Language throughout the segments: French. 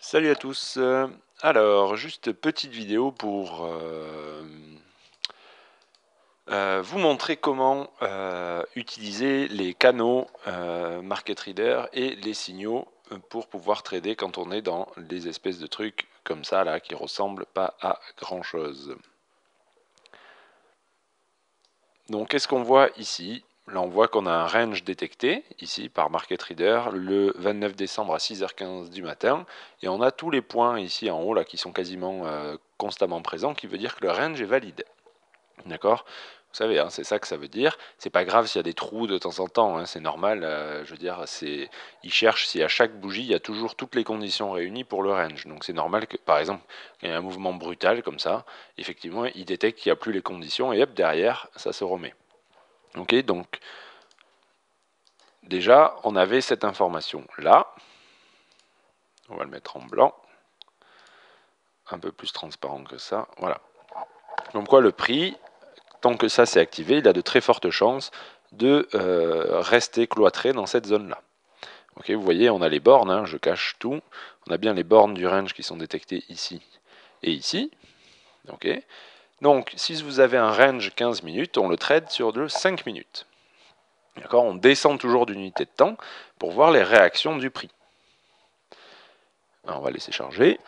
Salut à tous. Euh, alors, juste petite vidéo pour euh, euh, vous montrer comment utiliser les canaux Market Reader et les signaux pour pouvoir trader quand on est dans des espèces de trucs comme ça là qui ressemblent pas à grand chose. Donc, qu'est-ce qu'on voit ici Là, on voit qu'on a un range détecté, ici, par Market Reader, le 29 décembre à 6h15 du matin. Et on a tous les points ici en haut, là, qui sont quasiment euh, constamment présents, qui veut dire que le range est valide. D'accord vous savez, hein, c'est ça que ça veut dire. C'est pas grave s'il y a des trous de temps en temps, hein, c'est normal. Euh, je veux dire, ils cherchent si à chaque bougie il y a toujours toutes les conditions réunies pour le range. Donc c'est normal que, par exemple, il y a un mouvement brutal comme ça, effectivement, il détecte qu'il n'y a plus les conditions et hop derrière, ça se remet. Ok, donc déjà, on avait cette information là. On va le mettre en blanc. Un peu plus transparent que ça. Voilà. Donc quoi, le prix, tant que ça s'est activé, il a de très fortes chances de euh, rester cloîtré dans cette zone-là. Ok, vous voyez, on a les bornes, hein, je cache tout. On a bien les bornes du range qui sont détectées ici et ici. ok donc, si vous avez un range 15 minutes, on le trade sur de 5 minutes. D'accord On descend toujours d'une unité de temps pour voir les réactions du prix. on va laisser charger.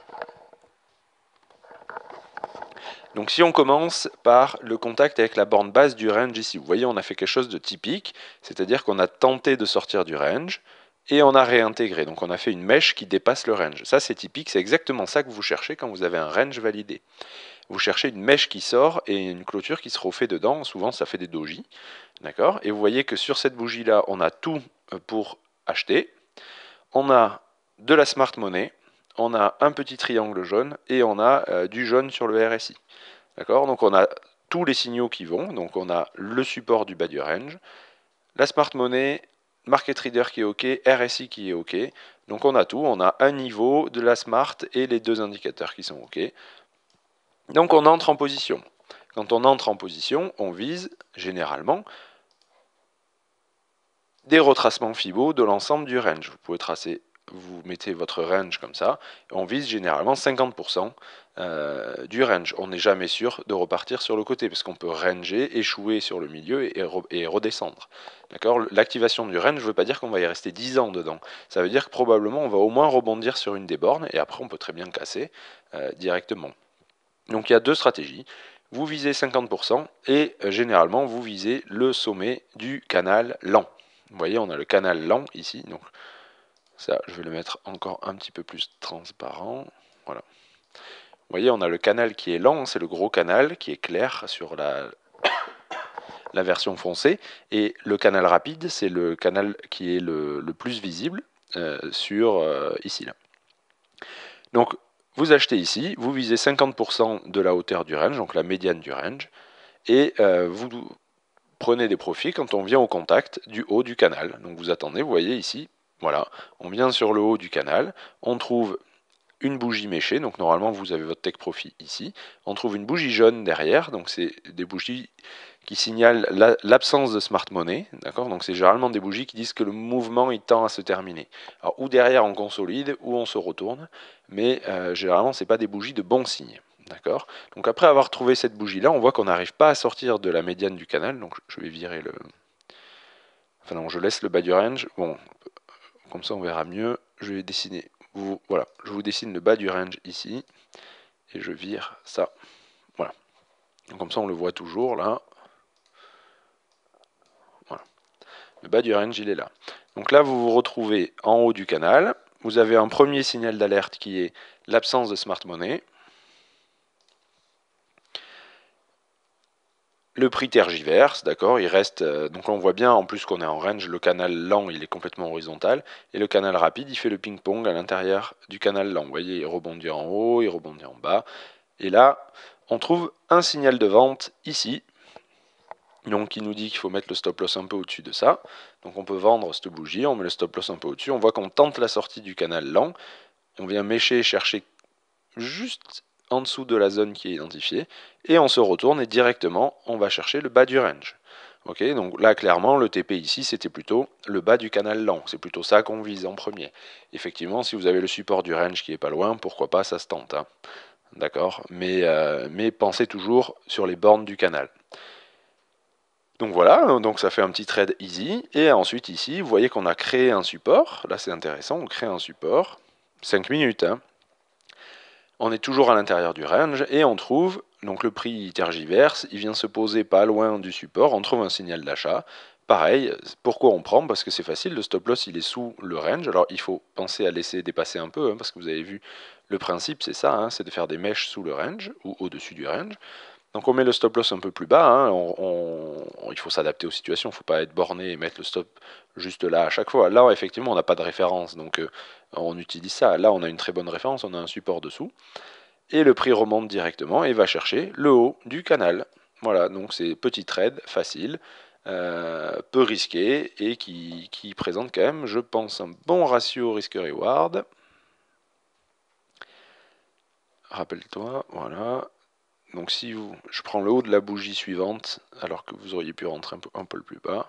Donc si on commence par le contact avec la borne basse du range ici, vous voyez on a fait quelque chose de typique, c'est-à-dire qu'on a tenté de sortir du range et on a réintégré, donc on a fait une mèche qui dépasse le range. Ça c'est typique, c'est exactement ça que vous cherchez quand vous avez un range validé vous cherchez une mèche qui sort et une clôture qui se refait dedans. Souvent, ça fait des dojis. D'accord Et vous voyez que sur cette bougie-là, on a tout euh, pour acheter. On a de la smart money, on a un petit triangle jaune et on a euh, du jaune sur le RSI. D'accord Donc on a tous les signaux qui vont. Donc on a le support du bas du range, la smart money, market reader qui est OK, RSI qui est OK. Donc on a tout. On a un niveau de la smart et les deux indicateurs qui sont OK. Donc on entre en position. Quand on entre en position, on vise généralement des retracements FIBO de l'ensemble du range. Vous pouvez tracer, vous mettez votre range comme ça, on vise généralement 50% euh, du range. On n'est jamais sûr de repartir sur le côté, parce qu'on peut ranger, échouer sur le milieu et, redescendre. D'accord L'activation du range ne veut pas dire qu'on va y rester 10 ans dedans. Ça veut dire que probablement on va au moins rebondir sur une des bornes, et après on peut très bien casser euh, directement. Donc il y a deux stratégies. Vous visez 50% et euh, généralement vous visez le sommet du canal lent. Vous voyez, on a le canal lent ici. Donc ça, je vais le mettre encore un petit peu plus transparent. Voilà. Vous voyez, on a le canal qui est lent, c'est le gros canal qui est clair sur la, la version foncée. Et le canal rapide, c'est le canal qui est le, plus visible euh, sur euh, ici. Là. Donc vous achetez ici, vous visez 50% de la hauteur du range, donc la médiane du range, et euh, vous prenez des profits quand on vient au contact du haut du canal. Donc vous attendez, vous voyez ici, voilà, on vient sur le haut du canal, on trouve une bougie méchée, donc normalement vous avez votre tech profit ici. On trouve une bougie jaune derrière, donc c'est des bougies qui signalent l'absence de smart money. D'accord Donc c'est généralement des bougies qui disent que le mouvement il tend à se terminer. Alors ou derrière on consolide ou on se retourne, mais euh, généralement c'est pas des bougies de bons signes. D'accord Donc après avoir trouvé cette bougie-là, on voit qu'on n'arrive pas à sortir de la médiane du canal. Donc je vais virer le... Enfin non, je laisse le bas du range. Bon, comme ça on verra mieux. Je vais dessiner... Vous, voilà, je vous dessine le bas du range ici. Et je vire ça. Voilà. Donc comme ça on le voit toujours là. Le bas du range, il est là. Donc là, vous vous retrouvez en haut du canal. Vous avez un premier signal d'alerte qui est l'absence de smart money. Le prix tergiverse, d'accord, il reste. Euh, donc là, on voit bien en plus qu'on est en range, le canal lent il est complètement horizontal et le canal rapide il fait le ping-pong à l'intérieur du canal lent. Vous voyez, il rebondit en haut, il rebondit en bas. Et là, on trouve un signal de vente ici donc il nous dit qu'il faut mettre le stop loss un peu au-dessus de ça. Donc on peut vendre cette bougie, on met le stop loss un peu au-dessus, on voit qu'on tente la sortie du canal lent, on vient mécher chercher juste en dessous de la zone qui est identifiée, et on se retourne et directement on va chercher le bas du range. Ok, donc là clairement le TP ici c'était plutôt le bas du canal lent, c'est plutôt ça qu'on vise en premier. Effectivement si vous avez le support du range qui est pas loin, pourquoi pas ça se tente. Hein. D'accord mais, euh, mais pensez toujours sur les bornes du canal. Donc voilà, hein, donc ça fait un petit trade easy. Et ensuite ici, vous voyez qu'on a créé un support. Là c'est intéressant, on crée un support. 5 minutes. Hein. On est toujours à l'intérieur du range et on trouve, donc le prix tergiverse, il vient se poser pas loin du support, on trouve un signal d'achat. Pareil, pourquoi on prend Parce que c'est facile, le stop loss il est sous le range, alors il faut penser à laisser dépasser un peu, hein, parce que vous avez vu, le principe c'est ça, c'est de faire des mèches sous le range ou au-dessus du range. Donc on met le stop loss un peu plus bas, hein. il faut s'adapter aux situations, il ne faut pas être borné et mettre le stop juste là à chaque fois. Là effectivement on n'a pas de référence, donc euh, on utilise ça. Là on a une très bonne référence, on a un support dessous, et le prix remonte directement et va chercher le haut du canal. Voilà, donc c'est petit trade facile, euh, peu risqué et qui, présente quand même, je pense, un bon ratio risque-reward. Rappelle-toi, voilà, donc si vous, je prends le haut de la bougie suivante, alors que vous auriez pu rentrer un peu, un plus bas.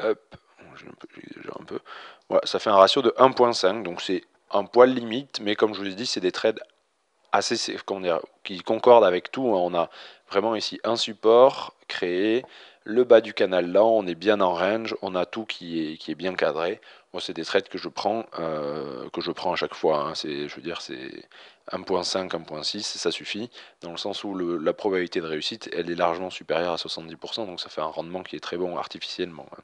Hop, un peu. Voilà, ça fait un ratio de 1.5, donc c'est un poil limite, mais comme je vous ai dit, c'est des trades assez, comment qui concordent avec tout. Hein. On a Vraiment ici, un support créé, le bas du canal là, on est bien en range, on a tout qui est, qui est bien cadré. Moi, c'est des traits que je prends, euh, que je prends à chaque fois. Hein. C'est, je veux dire, c'est 1.5, 1.6, ça suffit, dans le sens où la probabilité de réussite, elle est largement supérieure à 70%, donc ça fait un rendement qui est très bon artificiellement. Hein.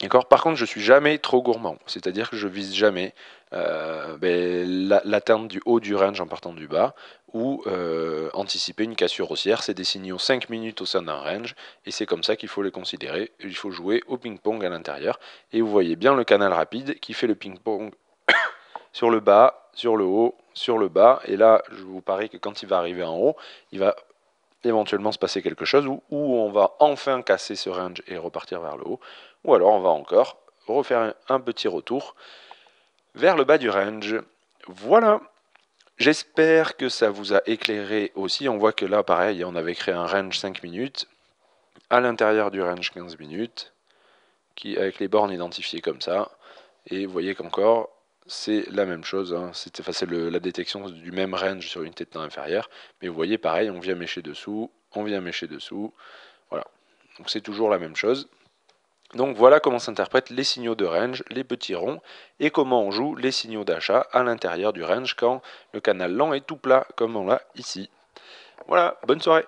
D'accord Par contre, je suis jamais trop gourmand, c'est-à-dire que je vise jamais euh, ben, l'atteinte du haut du range en partant du bas ou euh, anticiper une cassure haussière. C'est des signaux 5 minutes au sein d'un range et c'est comme ça qu'il faut les considérer. Il faut jouer au ping-pong à l'intérieur. Et vous voyez bien le canal rapide qui fait le ping-pong sur le bas, sur le haut, sur le bas. Et là, je vous parie que quand il va arriver en haut, il va éventuellement se passer quelque chose où, on va enfin casser ce range et repartir vers le haut. Ou alors on va encore refaire un petit retour vers le bas du range. Voilà J'espère que ça vous a éclairé aussi. On voit que là, pareil, on avait créé un range 5 minutes à l'intérieur du range 15 minutes, qui avec les bornes identifiées comme ça. Et vous voyez qu'encore, c'est la même chose. Hein. C'est la détection du même range sur une tête inférieure. Mais vous voyez, pareil, on vient mêcher dessous, on vient mécher dessous. Voilà. Donc c'est toujours la même chose. Donc voilà comment s'interprètent les signaux de range, les petits ronds, et comment on joue les signaux d'achat à l'intérieur du range quand le canal lent est tout plat, comme on l'a ici. Voilà, bonne soirée